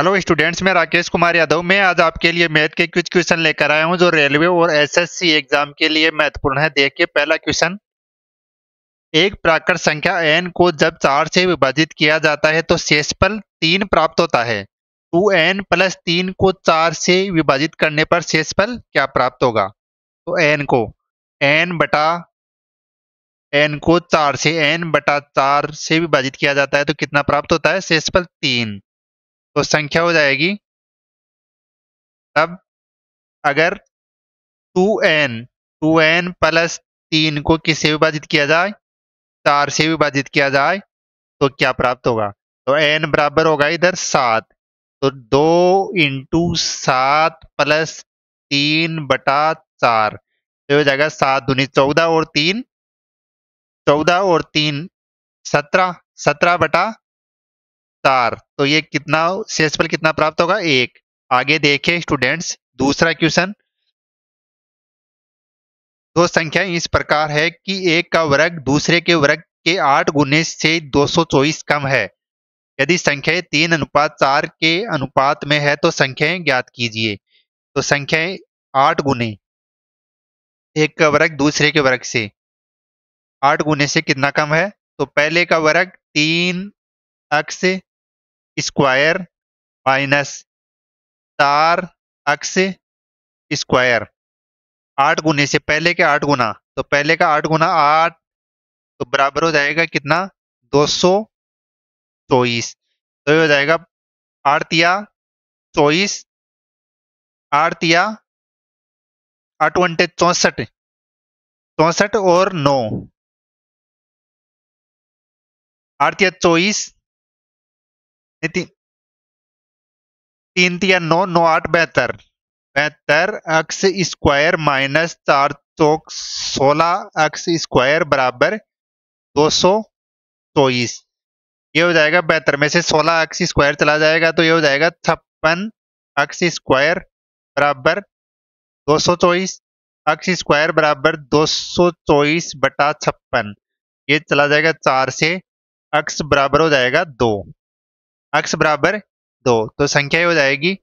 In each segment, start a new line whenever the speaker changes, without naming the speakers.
hello students मैं राकेश कुमार यादव मैं आज आपके लिए मैथ के कुछ क्वेश्चन लेकर आया हूं जो रेलवे और एसएससी एग्जाम के लिए महत्वपूर्ण है देखिए पहला क्वेश्चन एक प्राकृत संख्या एन को जब चार से विभाजित किया जाता है तो शेषफल तीन प्राप्त होता है टू तो एन प्लस तीन को चार से विभाजित करने पर शेषफल क्या प्राप्त होगा तो एन को एन बटा एन को चार से एन बटा चार से विभाजित किया जाता है तो कितना प्राप्त होता है शेषफल
तीन तो संख्या हो जाएगी तब अगर two N two N plus तीन को किससे
विभाजित किया जाए चार से विभाजित किया जाए तो क्या प्राप्त होगा तो एन बराबर होगा इधर सात तो दो इंटू सात प्लस तीन बटा चार तो हो जाएगा सात दुनी चौदह और तीन चौदह और तीन सत्रह सत्रह बटा तार तो ये कितना फल कितना प्राप्त होगा एक आगे देखे स्टूडेंट्स दूसरा क्वेश्चन दो संख्या इस प्रकार है कि एक का वर्ग दूसरे के वर्ग के आठ गुने से चौबीस कम है यदि संख्या तीन अनुपात चार के अनुपात में है तो संख्याएं ज्ञात कीजिए तो संख्याएं आठ गुने एक का वर्ग दूसरे के वर्ग से आठ गुने से कितना कम है तो पहले का वर्ग तीन अक्स स्क्वायर माइनस चार अक्स स्क्वायर आठ गुने से पहले के आठ गुना तो पहले का आठ गुना आठ
तो बराबर हो जाएगा कितना दो सौ चौबीस तो ये हो जाएगा या चौबीस या आठ घंटे चौसठ चौसठ और नौ या चौबीस नहीं तीन तीन नौ नौ आठ बेहतर बेहतर
एक्स स्क्वायर माइनस चार चौक सोलह एक्स स्क्वायर बराबर दो सौ चौबीस ये हो जाएगा बेहतर में से सोलह एक्स स्क्वायर चला जाएगा तो ये हो जाएगा छप्पन एक्स स्क्वायर बराबर दो सौ चौबीस एक्स स्क्वायर बराबर दो सौ चौबीस बटा छप्पन ये चला जाएगा चार से एक्स बराबर हो जाएगा दो अक्स बराबर दो तो संख्या हो जाएगी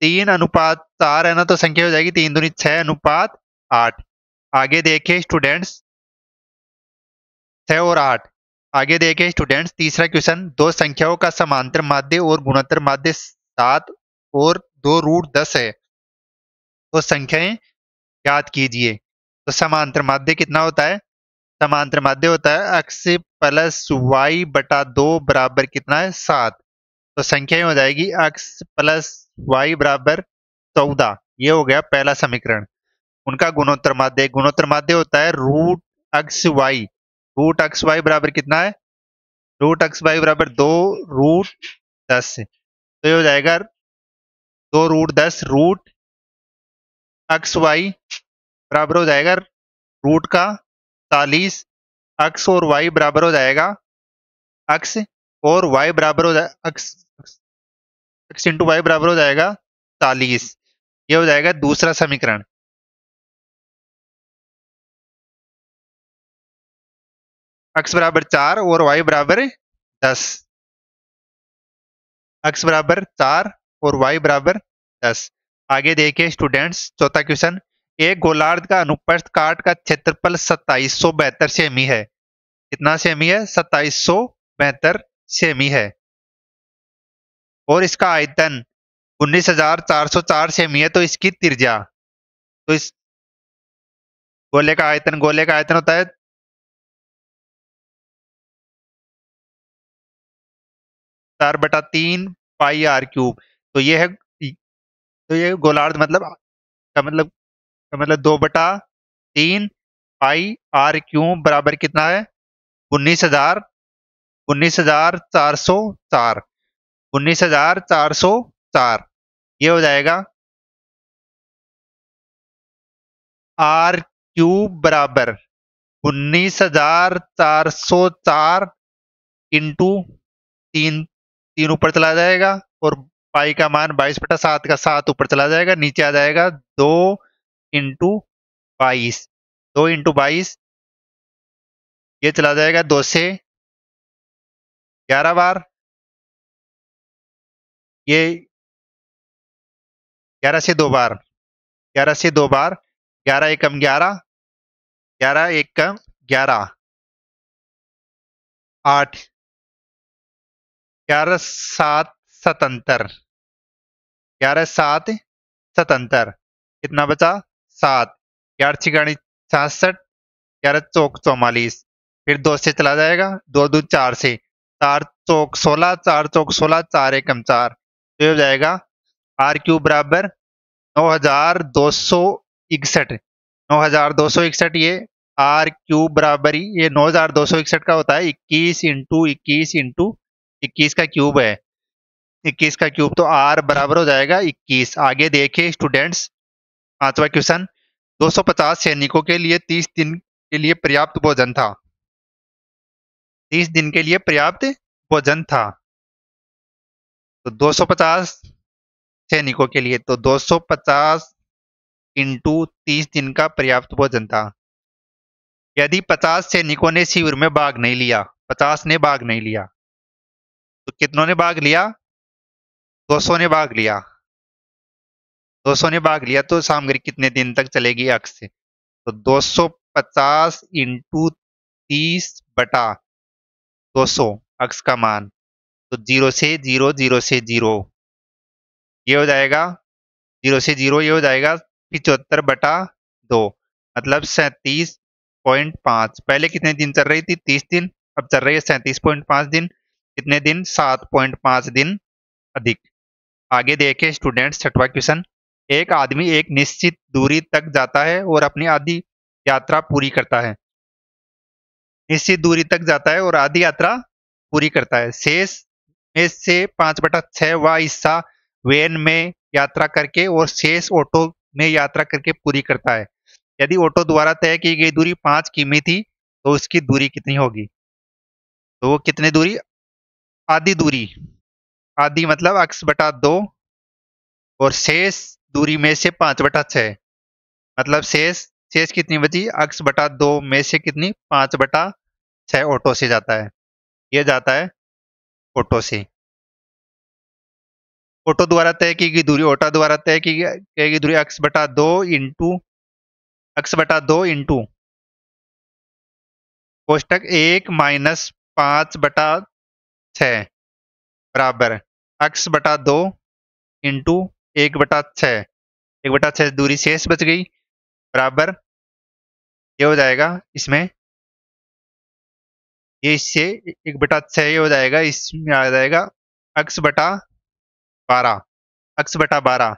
तीन अनुपात चार है ना तो संख्या हो जाएगी तीन दूनी छह अनुपात आठ आगे देखे स्टूडेंट्स छह और आठ आगे देखे स्टूडेंट्स तीसरा क्वेश्चन दो संख्याओं का समांतर माध्य और गुणोत्तर माध्य सात और दो रूट दस है तो संख्याएं याद कीजिए तो समांतर माध्य कितना होता है समांतर माध्य होता है एक्स प्लस वाई बटा दो बराबर कितना है सात तो संख्या हो जाएगी एक्स प्लस वाई बराबर चौदह ये हो गया पहला समीकरण उनका गुणोत्तर माध्य गुणोत्तर माध्य होता है root X Y root X Y बराबर कितना है रूट एक्स वाई बराबर दो
रूट दस तो ये हो जाएगा दो रूट दस रूट एक्स वाई बराबर हो जाएगा रूट का तालीस अक्स और वाई बराबर हो जाएगा अक्स और वाई बराबर हो जाए अक्स इंटू वाई बराबर हो जाएगा तालीस ये हो जाएगा दूसरा समीकरण अक्स बराबर चार और वाई बराबर दस अक्स बराबर चार और वाई बराबर दस आगे
देखिए स्टूडेंट्स चौथा क्वेश्चन एक गोलार्ध का अनुप्रस्थ काट का क्षेत्रफल सत्ताईस सौ बेहतर सेमी है कितना सेमी है सत्ताईस सौ बेहतर सेमी है
और इसका आयतन 19,404 सेमी है तो इसकी त्रिज्या तो इस गोले का आयतन गोले का आयतन होता है चार बटा तीन पाई आर क्यूब तो ये है तो ये गोलार्ध
मतलब का मतलब तो मतलब दो बटा तीन पाई आर क्यू बराबर कितना है उन्नीस हजार उन्नीस हजार चार सौ
चार उन्नीस हजार चार सौ चार ये हो जाएगा आर क्यू बराबर उन्नीस हजार चार सौ चार इंटू तीन
तीन ऊपर चला जाएगा और पाई का मान बाईस बटा सात का सात ऊपर चला जाएगा नीचे
आ जाएगा दो इंटू बाईस दो इंटू बाईस ये चला जाएगा दो से ग्यारह बार ये ग्यारह से दो बार ग्यारह से दो बार ग्यारह एक कम ग्यारह ग्यारह एक कम ग्यारह आठ ग्यारह सात सतंतर ग्यारह सात
सतंतर कितना बचा सात ग्यारह छिकानी छियासठ ग्यारह चौक चौवालीस फिर दो से चला जाएगा दो दो चार से चार चौक सोलह चार चौक सोलह चार एकम चार तो हो जाएगा आर क्यू बराबर नौ हजार दो सौ इकसठ नौ हजार दो सौ इकसठ ये आर क्यू बराबर ही ये नौ हजार दो सौ इकसठ का होता है इक्कीस इंटू इक्कीस इंटू इक्कीस का क्यूब है इक्कीस का क्यूब तो आर बराबर हो जाएगा इक्कीस आगे देखिए स्टूडेंट्स पांचवा क्वेश्चन 250 सैनिकों के लिए 30 दिन के लिए पर्याप्त भोजन था 30 दिन के लिए पर्याप्त भोजन था तो 250 सैनिकों के लिए तो 250 इंटू तीस दिन का पर्याप्त भोजन था यदि 50 सैनिकों ने शिविर में भाग नहीं लिया 50 ने भाग नहीं लिया तो कितनों ने भाग लिया 200 ने भाग लिया 200 ने भाग लिया तो सामग्री कितने दिन तक चलेगी अक्ष से तो 250 इंटू तीस बटा 200 अक्स का मान तो जीरो से जीरो जीरो से जीरो ये हो जाएगा जीरो से जीरो ये हो जाएगा पिचहत्तर बटा दो मतलब सैतीस पॉइंट पांच पहले कितने दिन चल रही थी तीस दिन अब चल रही है सैतीस पॉइंट पांच दिन कितने दिन सात पॉइंट पांच दिन अधिक आगे देखे स्टूडेंट्स छठवा क्वेश्चन एक आदमी एक निश्चित दूरी तक जाता है और अपनी आधी यात्रा पूरी करता है निश्चित दूरी तक जाता है और आधी यात्रा पूरी करता है शेष में से पांच बटा छह व हिस्सा वेन में यात्रा करके और शेष ऑटो में यात्रा करके पूरी करता है यदि ऑटो द्वारा तय की गई दूरी पांच किमी थी
तो उसकी दूरी कितनी होगी तो वो कितनी दूरी आधी दूरी आधी मतलब अक्स बटा दो और शेष दूरी में
से पांच बटा छ मतलब शेष शेष कितनी बची अक्स बटा दो में से कितनी पांच बटा छ ऑटो से जाता है ये जाता है ऑटो से
ऑटो द्वारा तय की गई दूरी ऑटो द्वारा तय की गई दूरी अक्स बटा दो इंटू अक्स बटा दो इंटू कोष्टक एक माइनस पांच बटा छ बराबर अक्स बटा दो इंटू एक बटा छ एक बटा छह दूरी शेष बच गई बराबर ये हो जाएगा इसमें ये इससे एक बटा छः ये हो जाएगा इसमें आ जाएगा अक्स बटा बारह अक्स बटा बारह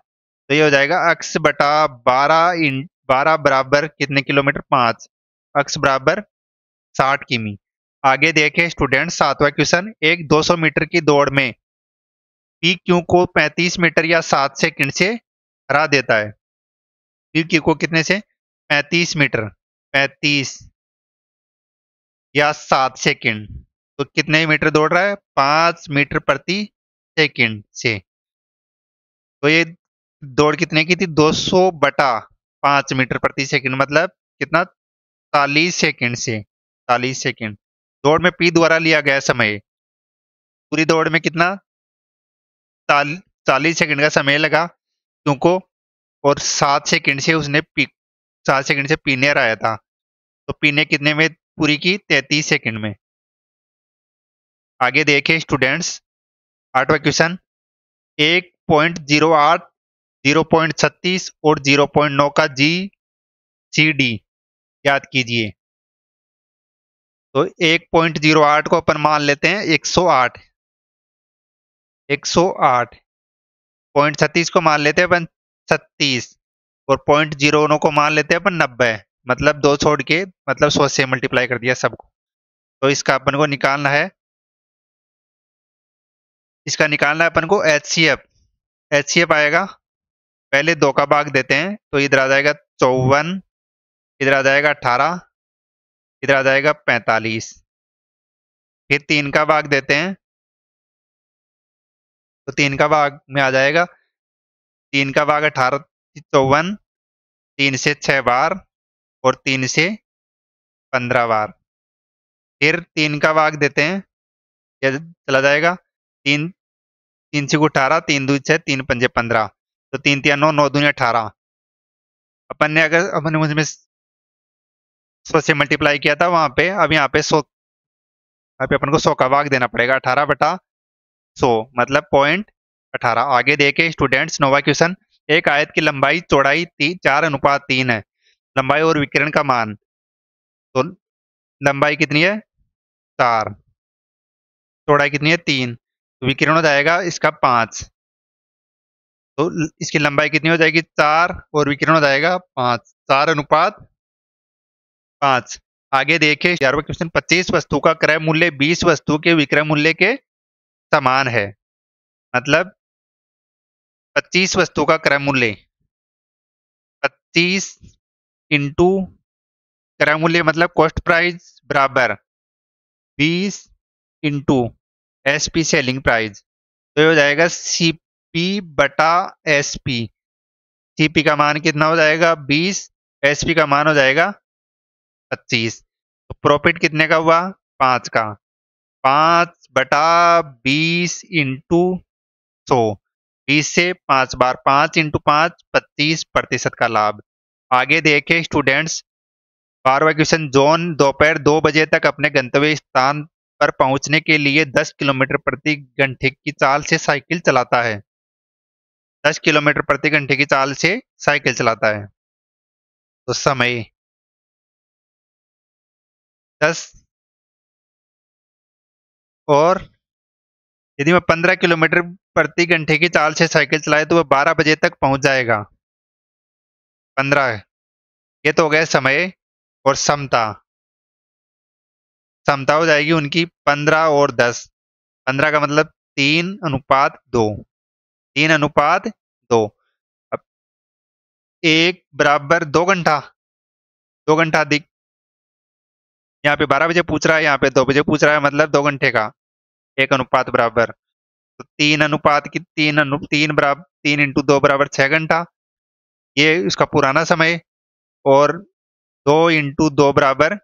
तो ये हो जाएगा
अक्स बटा बारह इन बारह बराबर कितने किलोमीटर पांच अक्स बराबर साठ किमी आगे देखें स्टूडेंट सातवां क्वेश्चन एक 200 मीटर की दौड़ में पी क्यू को 35 मीटर या 7 सेकंड से हरा देता है पी क्यू को कितने से 35 मीटर 35 या 7 सेकंड तो कितने मीटर दौड़ रहा है 5 मीटर प्रति सेकंड से तो ये दौड़ कितने की थी 200 बटा 5 मीटर प्रति सेकंड मतलब कितना 40 सेकंड से 40 सेकंड दौड़ में पी द्वारा लिया गया समय पूरी दौड़ में कितना चालीस सेकंड का समय लगा तुमको और सात सेकंड से उसने पी सात सेकंड से पीनियर आया था तो पीने कितने में पूरी की तैतीस सेकंड में आगे देखे स्टूडेंट्स आठवा क्वेश्चन एक पॉइंट जीरो आठ जीरो पॉइंट छत्तीस और जीरो पॉइंट नौ का जी सी डी याद कीजिए तो एक पॉइंट जीरो आठ को अपन मान लेते हैं एक सौ आठ एक सौ आठ पॉइंट छत्तीस को मान लेते हैं अपन छत्तीस और पॉइंट जीरो नौ को मान लेते हैं अपन नब्बे मतलब दो छोड़ के मतलब सौ से मल्टीप्लाई कर दिया सबको तो इसका अपन को निकालना है इसका निकालना है अपन को H C F H C F आएगा पहले दो का भाग देते हैं तो इधर आ जाएगा चौवन इधर आ जाएगा अठारह
इधर आ जाएगा पैंतालीस फिर तीन का भाग देते हैं तो तीन का भाग में आ जाएगा तीन का भाग अठारह चौवन तीन से छ बार और तीन से पंद्रह
बार फिर तीन का भाग देते हैं यह चला जाएगा तीन तीन से अठारह तीन दू छ तीन पंजे पंद्रह तो तीन तीन नौ नौ दूनी अठारह
अपन ने अगर अपन ने उसमें सौ से मल्टीप्लाई किया था वहां पे अब यहाँ पे सौ यहाँ पे अपन को सौ का भाग देना पड़ेगा अठारह बटा
सो मतलब पॉइंट अठारह आगे देखे स्टूडेंट्स नोवा क्वेश्चन एक आयत की लंबाई चौड़ाई चार अनुपात तीन है लंबाई और विकिरण का मान तो लंबाई कितनी है चार चौड़ाई कितनी है तीन तो विकिरण हो जाएगा इसका पांच तो इसकी लंबाई कितनी हो जाएगी चार और विकिरण हो जाएगा पांच चार अनुपात पांच आगे देखे क्वेश्चन पच्चीस वस्तु का क्रय मूल्य बीस वस्तु के विक्रय मूल्य के समान
है मतलब 25 वस्तु का क्रय मूल्य 25 इंटू क्रय मूल्य मतलब कॉस्ट प्राइस बराबर 20 into S P selling
price तो ये हो जाएगा सी पी बटा एस पी सी पी का मान कितना हो जाएगा 20 एस पी का मान हो जाएगा 25 तो प्रॉफिट कितने का हुआ पांच का पांच बटा बीस इंटू सौ बीस से पांच बार पांच इंटू पांच पच्चीस प्रतिशत का लाभ आगे देखे स्टूडेंट्स बारवा क्वेश्चन जोन दोपहर दो बजे तक अपने गंतव्य स्थान पर पहुंचने के लिए 10 किलोमीटर प्रति घंटे
की चाल से साइकिल चलाता है 10 किलोमीटर प्रति घंटे की चाल से साइकिल चलाता है तो समय दस और यदि
मैं पंद्रह किलोमीटर प्रति घंटे की चाल से साइकिल चलाए तो वह बारह बजे तक पहुंच जाएगा
पंद्रह ये तो हो गया समय और समता समता हो जाएगी उनकी पंद्रह और दस पंद्रह का मतलब तीन अनुपात दो तीन अनुपात दो अब एक बराबर दो घंटा दो घंटा अधिक
यहाँ पे बारह बजे पूछ रहा है यहाँ पे दो बजे पूछ रहा है मतलब दो घंटे का एक अनुपात बराबर तो तीन अनुपात की तीन अनु तीन बराबर तीन इंटू दो बराबर छः घंटा ये उसका पुराना समय और दो इंटू दो बराबर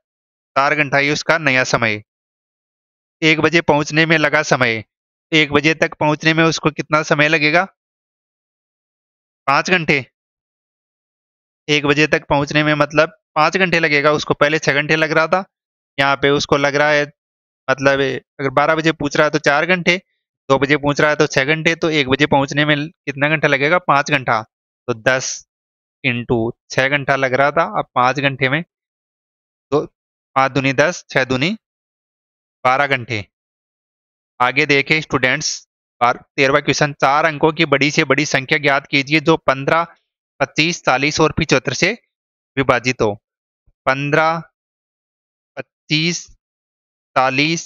चार घंटा ये उसका नया समय एक बजे पहुंचने में लगा समय एक बजे तक पहुंचने में उसको कितना समय लगेगा पाँच घंटे एक बजे तक पहुंचने में मतलब पाँच घंटे लगेगा उसको पहले छः घंटे लग रहा था यहाँ पे उसको लग रहा है मतलब अगर बारह बजे पूछ रहा है तो चार घंटे दो बजे पूछ रहा है तो छः घंटे तो एक बजे पहुँचने में कितना घंटा लगेगा पाँच घंटा तो दस इंटू छः घंटा लग रहा था अब पाँच घंटे में तो पाँच दुनी दस छः दुनी बारह घंटे आगे देखे स्टूडेंट्स तेरहवा क्वेश्चन चार अंकों की बड़ी से बड़ी संख्या ज्ञात कीजिए जो पंद्रह पच्चीस चालीस और पिचहत्तर से विभाजित हो पंद्रह तीस चालीस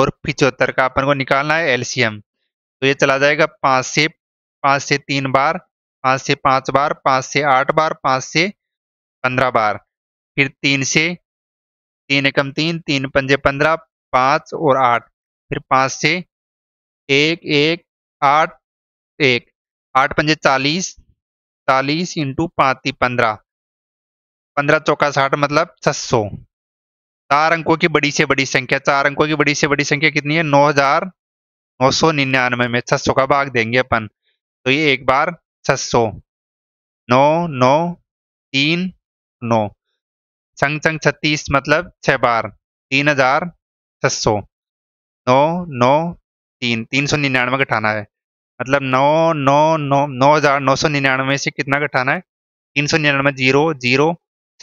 और पिचहत्तर का अपन को निकालना है एलसीएम तो ये चला जाएगा पाँच से पाँच से तीन बार पाँच से पाँच बार पाँच से आठ बार पाँच से पंद्रह बार फिर तीन से तीन एकम तीन तीन पंजे पंद्रह पाँच और आठ फिर पाँच से एक एक आठ एक आठ पंजे चालीस चालीस इंटू पाँच पंद्रह पंद्रह चौका साठ मतलब छह सौ चार अंकों की बड़ी से बड़ी संख्या चार अंकों की बड़ी से बड़ी संख्या कितनी है नौ हजार नौ सौ निन्यानवे में छह सौ का भाग देंगे अपन तो ये एक बार छह सौ नौ नौ तीन नौ संग संग छत्तीस मतलब छह बार तीन हजार छह सौ नौ नौ तीन तीन सौ निन्यानवे घटाना है मतलब नौ नौ नौ नौ हजार नौ सौ निन्यानवे से कितना घटाना है तीन सौ निन्यानवे जीरो जीरो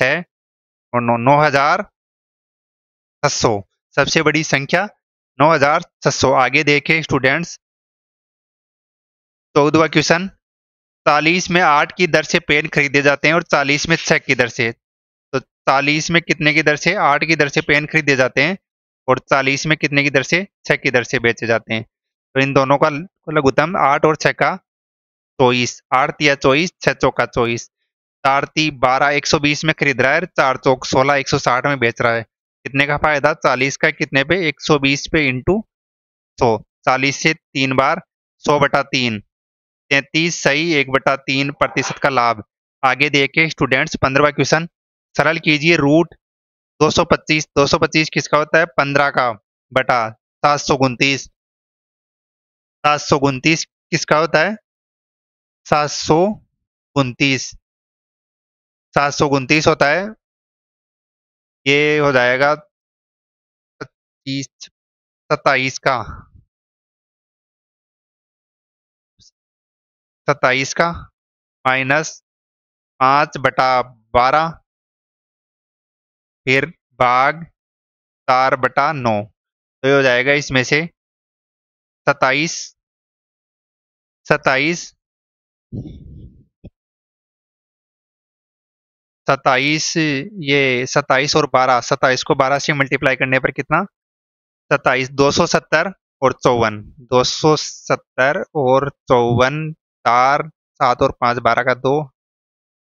छ और नौ नौ हजार छसौ सबसे बड़ी संख्या नौ 9600 आगे देखे स्टूडेंट्स चौदवा क्वेश्चन चालीस में आठ की दर से पेन खरीदे जाते हैं और चालीस में छह की दर से तो चालीस में कितने की दर से आठ की दर से पेन खरीदे जाते हैं और चालीस में कितने की दर से छह की दर से बेचे जाते हैं तो इन दोनों का लघुतम आठ और छह का चौबीस आठ या चौबीस छह चौका चौबीस चार ती बारह एक सौ बीस में खरीद रहा है चार चौक सोलह एक सौ साठ में बेच रहा है कितने का फायदा चालीस का कितने पे एक सौ बीस पे इंटू सौ चालीस से तीन बार सौ बटा तीन तैतीस सही एक बटा तीन प्रतिशत का लाभ आगे देखे स्टूडेंट्स पंद्रवा क्वेश्चन सरल कीजिए रूट 225 225 किसका होता है पंद्रह का बटा सात सौ उनतीस
सात सौ उनतीस किसका होता है सात सौ उनतीस सात सौ उनतीस होता है ये हो जाएगा सत्ताईस का सत्ताईस का माइनस पाँच बटा बारह फिर भाग चार बटा नौ तो ये हो जाएगा इसमें से सताइस सत्ताईस सताईस ये सताईस और बारह सत्ताईस को बारह
से मल्टीप्लाई करने पर कितना सत्ताईस दो सौ सत्तर और चौवन दो सौ
सत्तर और चौवन चार सात और पाँच बारह का दो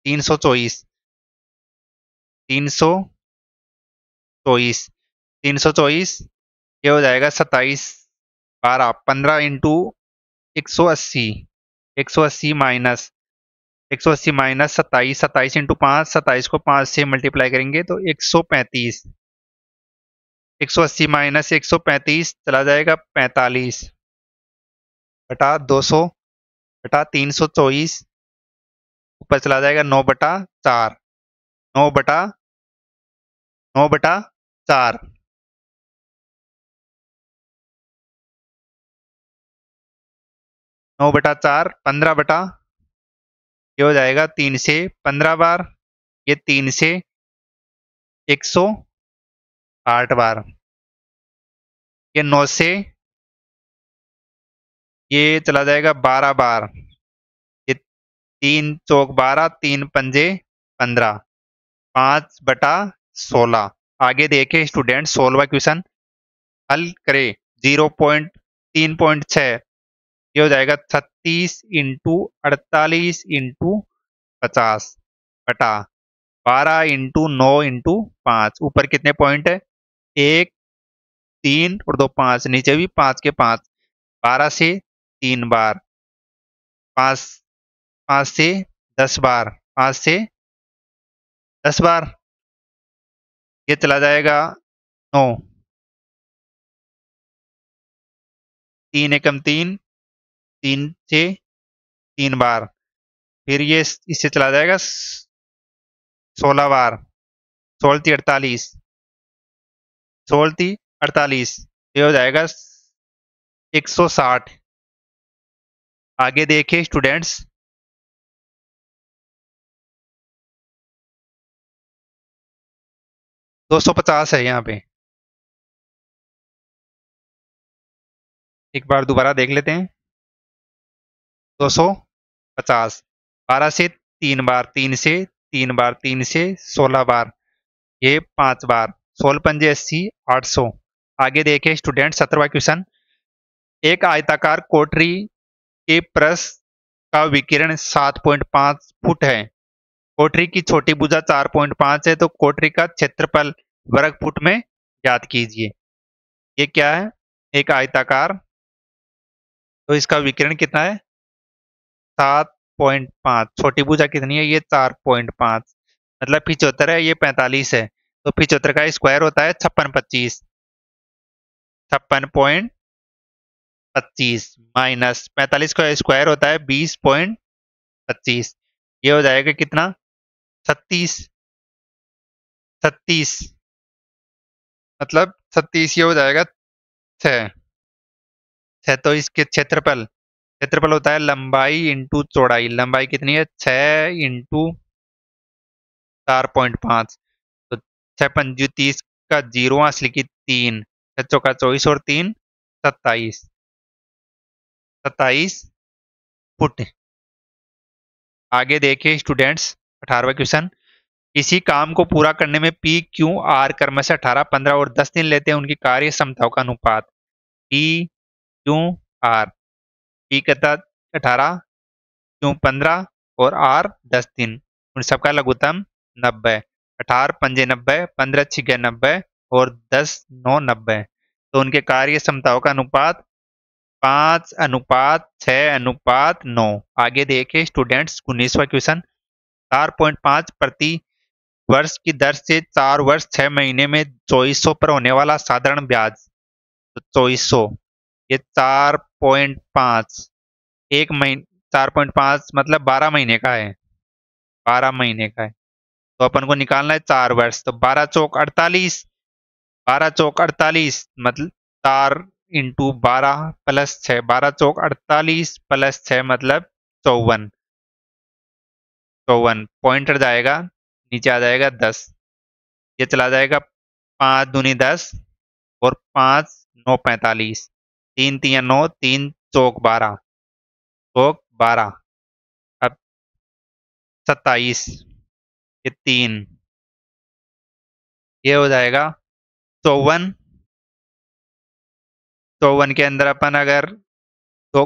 तीन सौ चौबीस तीन सौ चौबीस तीन सौ चौबीस ये हो जाएगा सताईस बारह पंद्रह इंटू
एक सौ अस्सी एक सौ अस्सी माइनस एक सौ अस्सी माइनस सत्ताईस सत्ताईस इंटू पाँच सत्ताईस को पाँच से मल्टीप्लाई करेंगे तो एक सौ पैंतीस एक सौ अस्सी माइनस एक सौ पैंतीस चला जाएगा पैंतालीस
बटा दो सौ बटा तीन सौ चौबीस ऊपर चला जाएगा नौ बटा चार नौ बटा नौ बटा चार नौ बटा चार पंद्रह बटा ये हो जाएगा तीन से पंद्रह बार ये तीन से एक सौ आठ बार ये नौ से ये चला जाएगा बारह बार ये तीन चौक बारह तीन
पंजे पंद्रह पांच बटा सोलह आगे देखे स्टूडेंट सोलवा क्वेश्चन हल करे जीरो पॉइंट तीन पॉइंट छह ये हो जाएगा छत्तीस इंटू अड़तालीस इंटू पचास बटा बारह इंटू नौ इंटू पांच ऊपर कितने पॉइंट है एक तीन और दो पांच नीचे भी पांच के पांच बारह से
तीन बार पांच पांच से दस बार पांच से दस बार ये चला जाएगा नौ तीन एकम तीन तीन से तीन बार फिर ये इससे चला जाएगा सोलह बार सोलती अड़तालीस सोलती अड़तालीस ये हो जाएगा एक सौ साठ आगे देखे स्टूडेंट्स दो सौ पचास है यहाँ पे एक बार दोबारा देख लेते हैं दो सौ पचास बारह से तीन बार
तीन से तीन बार तीन से सोलह बार ये पांच बार सोलह पंजे अस्सी आठ सौ आगे देखें स्टूडेंट सत्रवा क्वेश्चन एक आयताकार कोटरी के प्रस का विकिरण 7.5 फुट है कोटरी की छोटी भुजा 4.5 है तो कोटरी का क्षेत्रफल वर्ग फुट में याद कीजिए ये क्या है एक आयताकार तो इसका विकिरण कितना है सात पॉइंट पाँच छोटी भुजा कितनी है ये चार पॉइंट पाँच मतलब पिचहत्तर है ये पैंतालीस है तो पिचहत्तर का स्क्वायर होता है छप्पन पच्चीस छप्पन पॉइंट पच्चीस
माइनस पैंतालीस का स्क्वायर होता है बीस पॉइंट पच्चीस ये हो जाएगा कितना छत्तीस छत्तीस मतलब छत्तीस ये हो जाएगा छ तो इसके
क्षेत्रफल क्षेत्रफल होता है लंबाई इंटू चौड़ाई लंबाई कितनी है छ इंटू
चार पॉइंट पांच तो छः पंजू तीस का जीरो असली की तीन छह चौका चौबीस और तीन सत्ताईस सत्ताईस फुट आगे देखिए स्टूडेंट्स
अठारहवा क्वेश्चन किसी काम को पूरा करने में पी क्यू आर कर्म से अठारह पंद्रह और दस दिन लेते हैं उनकी कार्य क्षमताओं का अनुपात पी क्यू आर पी कहता अठारह क्यों पंद्रह और आर दस दिन उन सबका लघुतम नब्बे अठारह पंजे नब्बे पंद्रह छिगे नब्बे और दस नौ नब्बे तो उनके कार्य क्षमताओं का अनुपात पाँच अनुपात छ अनुपात नौ आगे देखे स्टूडेंट्स उन्नीसवा क्वेश्चन चार पॉइंट पांच प्रति वर्ष की दर से चार वर्ष छह महीने में चौबीस सौ पर होने वाला साधारण ब्याज तो चौबीस सौ ये चार पॉइंट पांच एक महीने चार पॉइंट पांच मतलब बारह महीने का है बारह महीने का है तो अपन को निकालना है चार वर्ष तो बारह चौक अड़तालीस बारह चौक अड़तालीस मतलब चार इंटू बारह प्लस छ बारह चौक अड़तालीस प्लस छ मतलब चौवन चौवन पॉइंटर जाएगा नीचे आ जाएगा दस ये चला जाएगा पाँच दूनी
दस और पांच नौ पैंतालीस तीन तीन नौ तीन चौक बारह चौक बारह अब सत्ताईस ये तीन ये हो जाएगा चौवन चौवन के अंदर अपन अगर
दो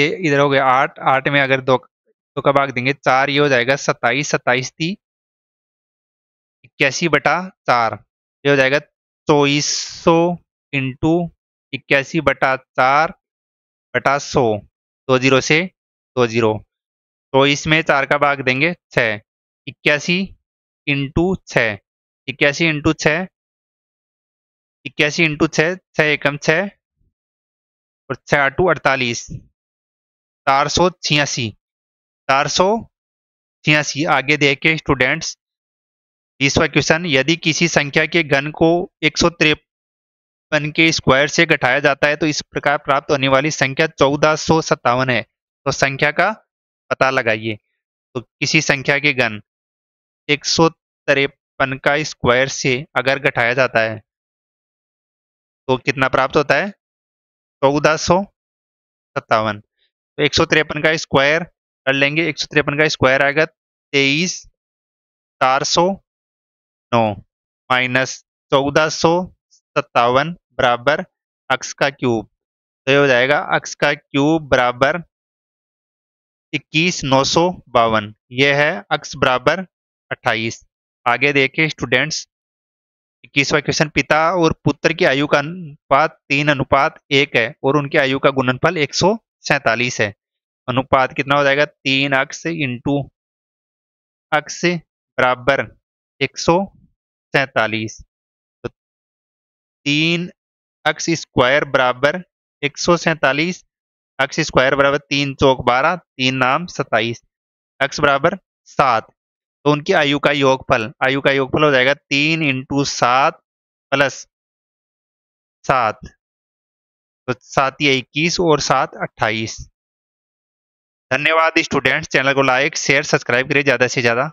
ये इधर हो गया आठ आठ में अगर दो दो का भाग देंगे चार ये हो जाएगा सत्ताईस सत्ताईस थी इक्यासी बटा चार ये हो जाएगा चौबीस सौ इंटू इक्यासी बटा चार बटा सौ दो जीरो से दो जीरो तो इसमें चार का भाग देंगे छ
इक्यासी इंटू छ इक्यासी इंटू छ इक्यासी इंटू छ छः एकम छ और छ आटू अड़तालीस
चार सौ छियासी चार सौ छियासी आगे देखे स्टूडेंट्स तीसवा क्वेश्चन यदि किसी संख्या के घन को एक सौ बन के स्क्वायर से घटाया जाता है तो इस प्रकार प्राप्त होने वाली संख्या चौदह सत्तावन है तो संख्या का पता लगाइए तो किसी संख्या के
गण एक सौ तिरपन का स्क्वायर से अगर घटाया जाता है तो कितना प्राप्त होता है चौदह सो सत्तावन तो एक सौ तिरपन का स्क्वायर कर लेंगे एक सौ तिरपन का स्क्वायर आएगा
तेईस चार सौ नौ माइनस चौदह सौ सत्तावन बराबर अक्स का क्यूब तो ये हो जाएगा अक्स का क्यूब बराबर इक्कीस नौ सौ बावन ये है अक्स बराबर अट्ठाईस आगे देखे स्टूडेंट्स इक्कीसवा क्वेश्चन पिता और पुत्र की आयु का अनुपात तीन अनुपात एक है और उनकी आयु का गुणनफल एक सौ सैतालीस है अनुपात कितना हो जाएगा तीन अक्स इंटू
अक्स बराबर एक सौ सैतालीस तो तीन अक्स स्क्वायर बराबर एक सौ सैतालीस
अक्स स्क्वायर बराबर तीन चौक बारह तीन नाम सताइस अक्स बराबर सात तो उनकी आयु का योगफल आयु का योगफल हो जाएगा तीन इंटू सात प्लस सात तो सात या इक्कीस और सात
अट्ठाईस धन्यवाद स्टूडेंट्स चैनल को लाइक शेयर सब्सक्राइब करिए ज़्यादा से ज़्यादा